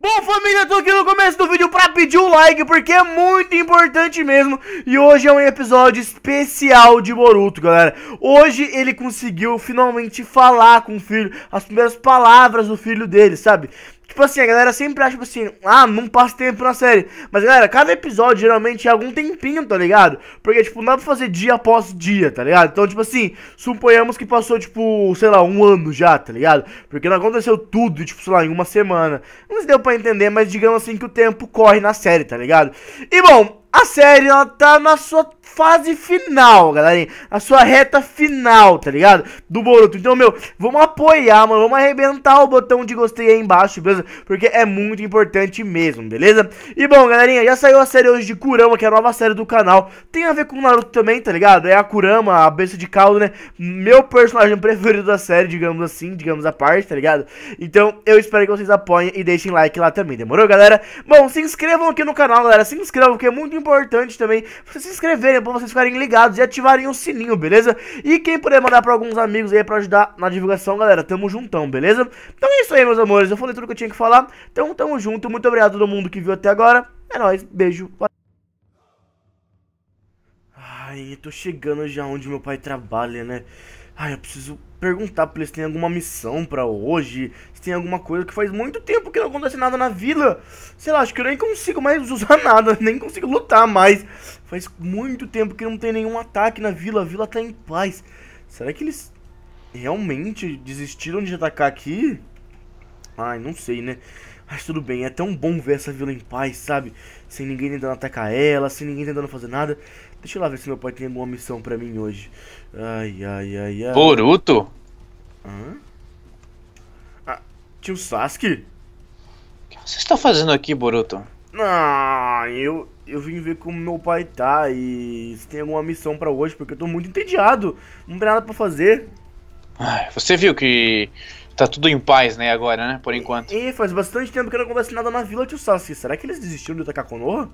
Bom família, eu tô aqui no começo do vídeo pra pedir um like, porque é muito importante mesmo E hoje é um episódio especial de Boruto, galera Hoje ele conseguiu finalmente falar com o filho, as primeiras palavras do filho dele, sabe? Tipo assim, a galera sempre acha, tipo assim, ah, não passa tempo na série. Mas, galera, cada episódio geralmente é algum tempinho, tá ligado? Porque, tipo, não dá pra fazer dia após dia, tá ligado? Então, tipo assim, suponhamos que passou, tipo, sei lá, um ano já, tá ligado? Porque não aconteceu tudo, tipo, sei lá, em uma semana. Não se deu pra entender, mas digamos assim que o tempo corre na série, tá ligado? E, bom, a série ela tá na sua fase final, galerinha. A sua reta final, tá ligado? Do Boruto. Então, meu, vamos apoiar, mano. Vamos arrebentar o botão de gostei aí embaixo, beleza? Porque é muito importante mesmo, beleza? E bom, galerinha, já saiu a série hoje de Kurama, que é a nova série do canal. Tem a ver com o Naruto também, tá ligado? É a Kurama, a besta de caldo, né? Meu personagem preferido da série, digamos assim, digamos a parte, tá ligado? Então, eu espero que vocês apoiem e deixem like lá também, demorou, galera? Bom, se inscrevam aqui no canal, galera. Se inscrevam, porque é muito importante também vocês se inscreverem, para é vocês ficarem ligados e ativarem o sininho, beleza? E quem puder mandar pra alguns amigos aí pra ajudar na divulgação, galera, tamo juntão, beleza? Então é isso aí, meus amores, eu falei tudo que eu tinha que falar, então tamo junto, muito obrigado a todo mundo que viu até agora, é nóis, beijo, Ai, tô chegando já onde meu pai trabalha, né? ai eu preciso perguntar pra eles se tem alguma missão para hoje, se tem alguma coisa que faz muito tempo que não acontece nada na vila. Sei lá, acho que eu nem consigo mais usar nada, nem consigo lutar mais. Faz muito tempo que não tem nenhum ataque na vila, a vila tá em paz. Será que eles realmente desistiram de atacar aqui? Ai, não sei, né? Mas tudo bem, é tão bom ver essa vila em paz, sabe? Sem ninguém tentando atacar ela, sem ninguém tentando fazer nada. Deixa eu lá ver se meu pai tem alguma missão pra mim hoje. Ai, ai, ai, ai. Boruto? Hã? Ah, tio Sasuke? O que vocês estão fazendo aqui, Boruto? Ah, eu, eu vim ver como meu pai tá e se tem alguma missão pra hoje, porque eu tô muito entediado. Não tem nada pra fazer. Ai, você viu que tá tudo em paz, né, agora, né, por enquanto. E, e faz bastante tempo que eu não converso nada na vila, tio Sasuke. Será que eles desistiram de atacar Konoha?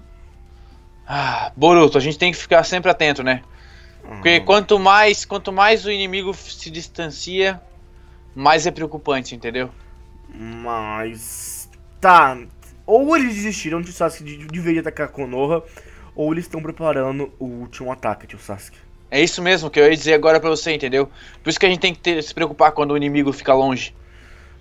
Ah, Boruto, a gente tem que ficar sempre atento, né? Porque hum. quanto mais, quanto mais o inimigo se distancia, mais é preocupante, entendeu? Mas tá, ou eles desistiram de Sasuke de, de vez de atacar Konoha, ou eles estão preparando o último ataque de Sasuke. É isso mesmo que eu ia dizer agora para você, entendeu? Por isso que a gente tem que ter, se preocupar quando o inimigo fica longe.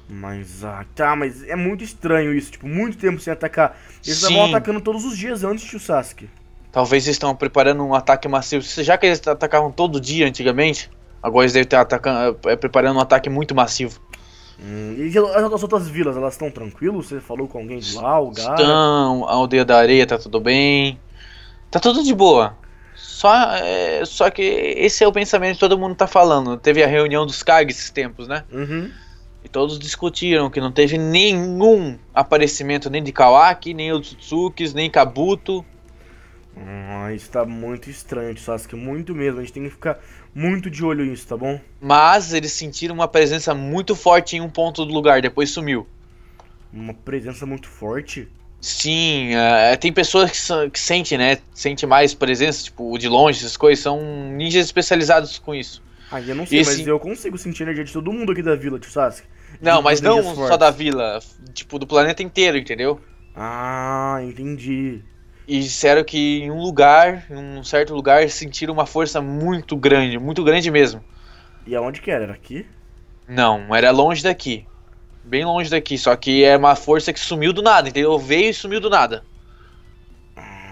Mas, ah, tá, mas é muito estranho isso, tipo, muito tempo sem atacar. Eles Sim. estavam atacando todos os dias antes de o Sasuke. Talvez eles estão preparando um ataque massivo. Já que eles atacavam todo dia antigamente, agora eles devem estar atacando, eh, preparando um ataque muito massivo. Hum, e as outras vilas, elas estão tranquilas? Você falou com alguém de lá, o gato? Estão, a aldeia da areia tá tudo bem. Tá tudo de boa. Só, é, só que esse é o pensamento que todo mundo tá falando. Teve a reunião dos Kags esses tempos, né? Uhum. E todos discutiram que não teve nenhum aparecimento nem de Kawaki, nem Otsutsukis, nem Kabuto. Ah, isso tá muito estranho, Sasuke, muito mesmo. A gente tem que ficar muito de olho nisso, tá bom? Mas eles sentiram uma presença muito forte em um ponto do lugar, depois sumiu. Uma presença muito forte? Sim, uh, tem pessoas que, que sentem, né? Sente mais presença, tipo, de longe, essas coisas. São ninjas especializados com isso. Aí ah, eu não sei, Esse... mas eu consigo sentir a energia de todo mundo aqui da vila, tipo, Sasuke. Não, mas não fortes. só da vila, tipo, do planeta inteiro, entendeu? Ah, entendi. E disseram que em um lugar, em um certo lugar, sentiram uma força muito grande, muito grande mesmo. E aonde que era? Era aqui? Não, era longe daqui. Bem longe daqui, só que é uma força que sumiu do nada, entendeu? Veio e sumiu do nada.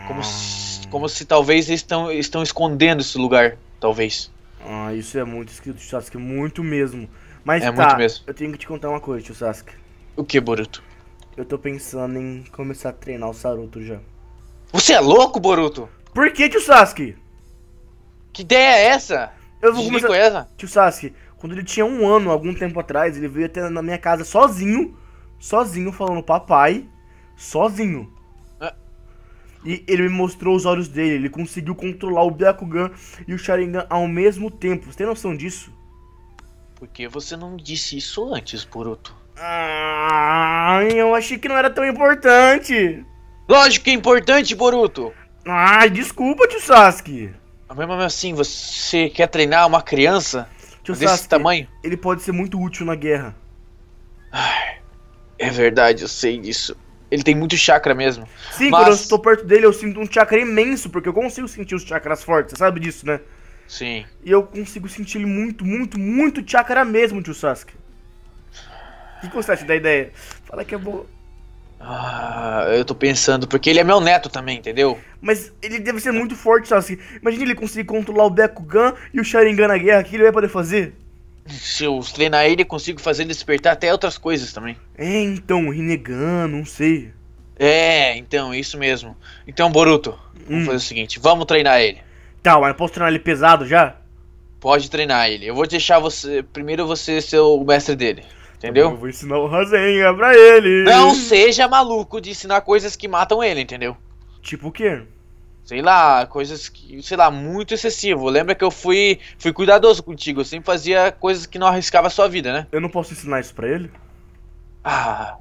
Como ah. se, como se talvez eles estão, estão escondendo esse lugar, talvez. Ah, isso é muito escrito, Sasuke, muito mesmo. Mas é tá, muito mesmo. eu tenho que te contar uma coisa, tio Sasuke. O que, Boruto? Eu tô pensando em começar a treinar o Saruto já. Você é louco, Boruto? Por que, tio Sasuke? Que ideia é essa? Eu vou Deslico começar... essa? Tio Sasuke, quando ele tinha um ano, algum tempo atrás, ele veio até na minha casa sozinho, sozinho, falando papai, sozinho. E ele me mostrou os olhos dele. Ele conseguiu controlar o Byakugan e o Sharingan ao mesmo tempo. Você tem noção disso? Por que você não disse isso antes, Boruto? Ah, eu achei que não era tão importante. Lógico que é importante, Boruto. Ai, ah, desculpa, tio Sasuke. Mas mesmo assim, você quer treinar uma criança tio desse Sasuke, tamanho? Ele pode ser muito útil na guerra. Ai, é verdade, eu sei disso. Ele tem muito chakra mesmo. Sim, Mas... quando eu estou perto dele, eu sinto um chakra imenso, porque eu consigo sentir os chakras fortes, você sabe disso, né? Sim. E eu consigo sentir ele muito, muito, muito chakra mesmo, tio Sasuke. O que, você acha da ideia? Fala que é boa. Ah, eu tô pensando, porque ele é meu neto também, entendeu? Mas ele deve ser muito forte, Sasuke. Imagina ele conseguir controlar o Bekugan e o Sharingan na guerra, o que ele vai poder fazer? se eu treinar ele, consigo fazer ele despertar até outras coisas também. É, então, renegando, não sei. É, então, isso mesmo. Então, Boruto, hum. vamos fazer o seguinte, vamos treinar ele. Tá, mas eu posso treinar ele pesado já? Pode treinar ele. Eu vou deixar você, primeiro você ser o mestre dele. Entendeu? Eu vou ensinar o Rosenha pra ele. Não seja maluco de ensinar coisas que matam ele, entendeu? Tipo o quê? sei lá, coisas que, sei lá, muito excessivo. Lembra que eu fui, fui cuidadoso contigo, eu sempre fazia coisas que não arriscava a sua vida, né? Eu não posso ensinar isso pra ele? Ah,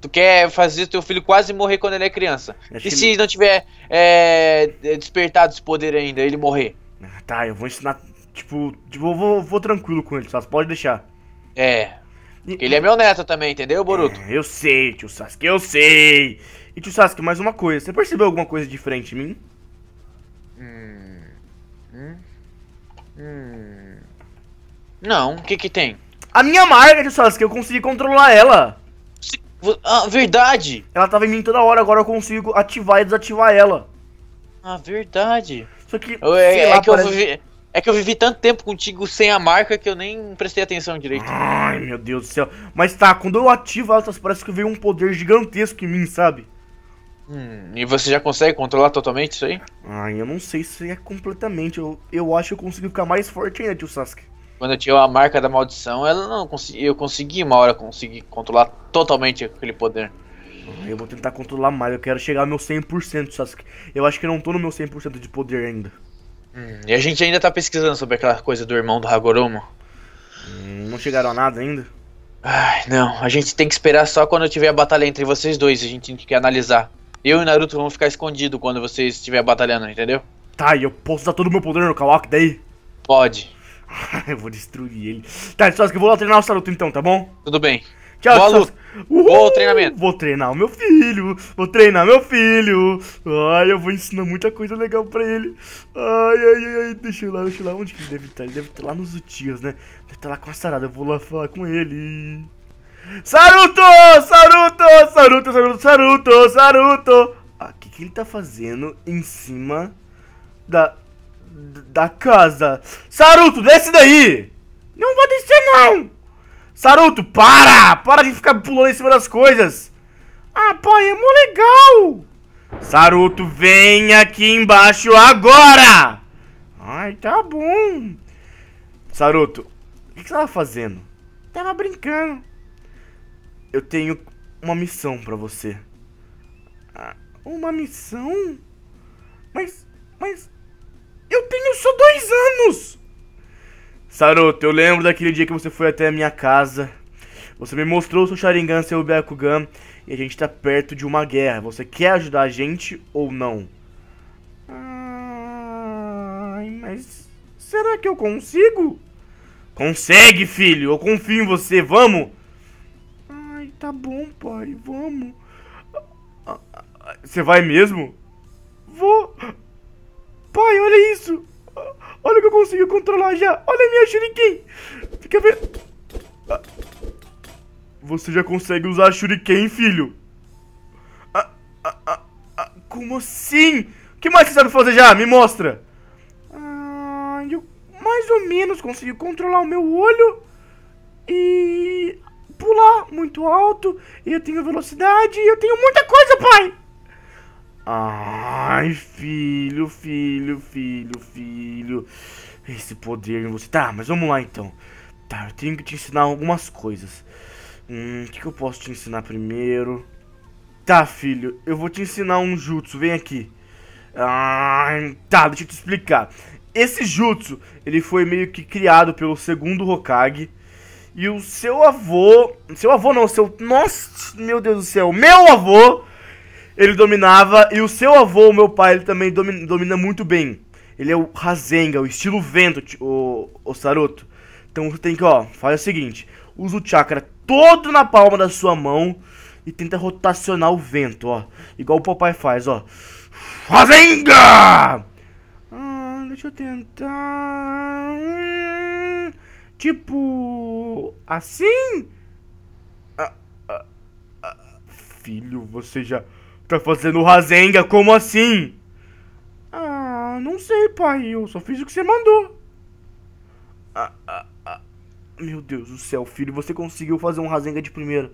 tu quer fazer teu filho quase morrer quando ele é criança. Acho e se ele... não tiver é, despertado esse poder ainda, ele morrer? Ah, tá, eu vou ensinar, tipo, tipo vou, vou tranquilo com ele, só Pode deixar. É, ele é meu neto também, entendeu, Boruto? É, eu sei, tio Sasuke, eu sei. E tio Sasuke, mais uma coisa. Você percebeu alguma coisa diferente em mim? Hum. Hum. Não, o que que tem? A minha Margaret, Sasuke, eu consegui controlar ela. Ah, verdade. Ela tava em mim toda hora, agora eu consigo ativar e desativar ela. Ah, verdade. Só que, eu, é, é, lá, é, que parece... vivi, é, que eu vivi, tanto tempo contigo sem a marca que eu nem prestei atenção direito. Ai, meu Deus do céu. Mas tá, quando eu ativo ela, parece que veio um poder gigantesco em mim, sabe? Hum, e você já consegue controlar totalmente isso aí? Ah, eu não sei se é completamente. Eu, eu acho que eu consegui ficar mais forte ainda, tio Sasuke. Quando eu tinha a marca da maldição, ela não consegui, eu consegui uma hora conseguir controlar totalmente aquele poder. Eu vou tentar controlar mais, eu quero chegar ao meu 100%, Sasuke. Eu acho que não tô no meu 100% de poder ainda. Hum, e a gente ainda tá pesquisando sobre aquela coisa do irmão do Hagoromo. Hum, não chegaram a nada ainda? Ai, não. A gente tem que esperar só quando eu tiver a batalha entre vocês dois. A gente tem que analisar. Eu e Naruto vamos ficar escondido quando você estiver batalhando, entendeu? Tá, e eu posso usar todo o meu poder no Kawaki daí? Pode. eu vou destruir ele. Tá, Sasuke, então, eu vou lá treinar o Naruto então, tá bom? Tudo bem. Tchau, Boa Sasuke. treinamento. Vou treinar o meu filho. Vou treinar meu filho. Ai, eu vou ensinar muita coisa legal pra ele. Ai, ai, ai, deixa eu lá, deixa eu lá. Onde que ele deve estar? Ele deve estar lá nos Utias, né? Deve estar lá com a Sarada. Eu vou lá falar com ele. Saruto! Saruto! Saruto, Saruto, Saruto, Saruto! Ah, o que, que ele tá fazendo em cima da... da casa? Saruto, desce daí! Não vou descer, não! Saruto, para! Para de ficar pulando em cima das coisas! Ah, pai, é mó legal! Saruto, vem aqui embaixo agora! Ai, tá bom. Saruto, o que, que você tava fazendo? Tava brincando. Eu tenho uma missão para você. Ah, uma missão? Mas. Mas. Eu tenho só dois anos! Saruto, eu lembro daquele dia que você foi até a minha casa. Você me mostrou seu Sharingan, seu Byakugan, e a gente tá perto de uma guerra. Você quer ajudar a gente ou não? Ai, mas será que eu consigo? Consegue, filho! Eu confio em você, vamos! Tá bom, pai, vamos. Você vai mesmo? Vou. Pai, olha isso. Olha o que eu consegui controlar já. Olha a minha shuriken. Fica vendo. Você já consegue usar shuriken, filho. Ah, ah, ah, como assim? O que mais você sabe fazer já? Me mostra. Ah, eu mais ou menos consegui controlar o meu olho. E pular muito alto, e eu tenho velocidade, e eu tenho muita coisa, pai! Ai, filho, filho, filho, filho. Esse poder em você. Tá, mas vamos lá então. Tá, eu tenho que te ensinar algumas coisas. Hum, o que, que eu posso te ensinar primeiro? Tá, filho, eu vou te ensinar um jutsu, vem aqui. Ah, tá, deixa eu te explicar. Esse jutsu, ele foi meio que criado pelo segundo Hokage e o seu avô. Seu avô não, seu. Nossa, meu Deus do céu! Meu avô! Ele dominava. E o seu avô, meu pai, ele também domina, domina muito bem. Ele é o Rasenga, o estilo vento, o, o Saruto. Então tem que, ó, faz o seguinte: usa o chakra todo na palma da sua mão e tenta rotacionar o vento, ó. Igual o papai faz, ó. Rasenga! Ah, deixa eu tentar. Tipo. Assim? Ah, ah, ah, filho, você já tá fazendo razenga? Como assim? Ah, não sei, pai. Eu só fiz o que você mandou. Ah, ah, ah, meu Deus do céu, filho, você conseguiu fazer um razenga de primeiro.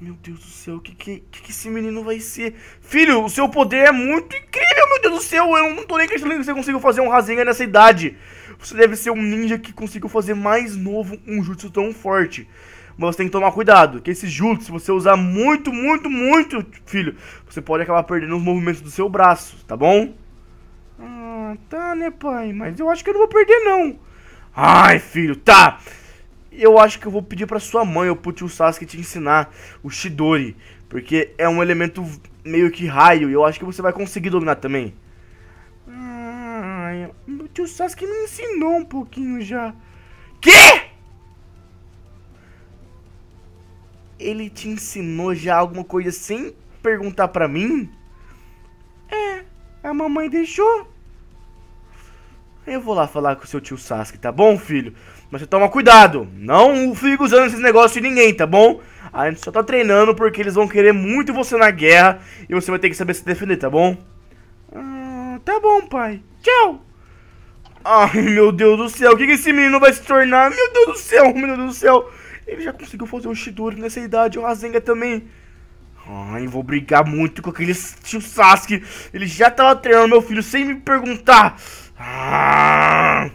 Meu Deus do céu, o que, que, que, esse menino vai ser? Filho, o seu poder é muito incrível, meu Deus do céu. Eu não tô nem acreditando que você conseguiu fazer um Rasengan nessa idade. Você deve ser um ninja que conseguiu fazer mais novo um jutsu tão forte. Mas você tem que tomar cuidado, que esse jutsu, se você usar muito, muito, muito, filho, você pode acabar perdendo os movimentos do seu braço, tá bom? Ah, tá, né, pai? Mas eu acho que eu não vou perder, não. Ai, filho, tá eu acho que eu vou pedir para sua mãe ou pro tio Sasuke te ensinar o Shidori, porque é um elemento meio que raio e eu acho que você vai conseguir dominar também. Ah, o tio Sasuke me ensinou um pouquinho já. Que? Ele te ensinou já alguma coisa sem perguntar pra mim? É, a mamãe deixou. Eu vou lá falar com o seu tio Sasuke, tá bom, filho? Mas você toma cuidado, não fica usando esses negócios de ninguém, tá bom? A gente só tá treinando porque eles vão querer muito você na guerra e você vai ter que saber se defender, tá bom? Ah, tá bom, pai. Tchau! Ai, meu Deus do céu, o que, que esse menino vai se tornar? Meu Deus do céu, meu Deus do céu! Ele já conseguiu fazer o Shidori nessa idade, o Rasenga também. Ai, vou brigar muito com aquele tio Sasuke. Ele já tava treinando meu filho sem me perguntar. Ah!